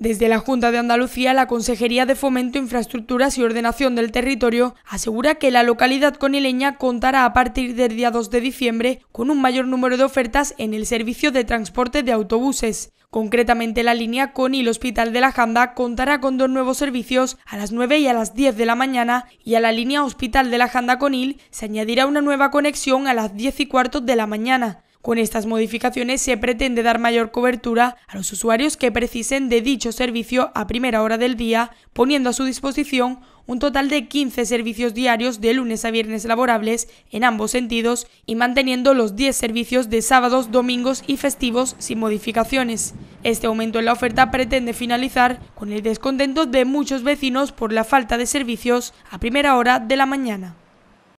Desde la Junta de Andalucía, la Consejería de Fomento, Infraestructuras y Ordenación del Territorio asegura que la localidad conileña contará a partir del día 2 de diciembre con un mayor número de ofertas en el servicio de transporte de autobuses. Concretamente, la línea conil Hospital de la Janda contará con dos nuevos servicios a las 9 y a las 10 de la mañana y a la línea Hospital de la Janda Conil se añadirá una nueva conexión a las 10 y cuarto de la mañana. Con estas modificaciones se pretende dar mayor cobertura a los usuarios que precisen de dicho servicio a primera hora del día, poniendo a su disposición un total de 15 servicios diarios de lunes a viernes laborables en ambos sentidos y manteniendo los 10 servicios de sábados, domingos y festivos sin modificaciones. Este aumento en la oferta pretende finalizar con el descontento de muchos vecinos por la falta de servicios a primera hora de la mañana.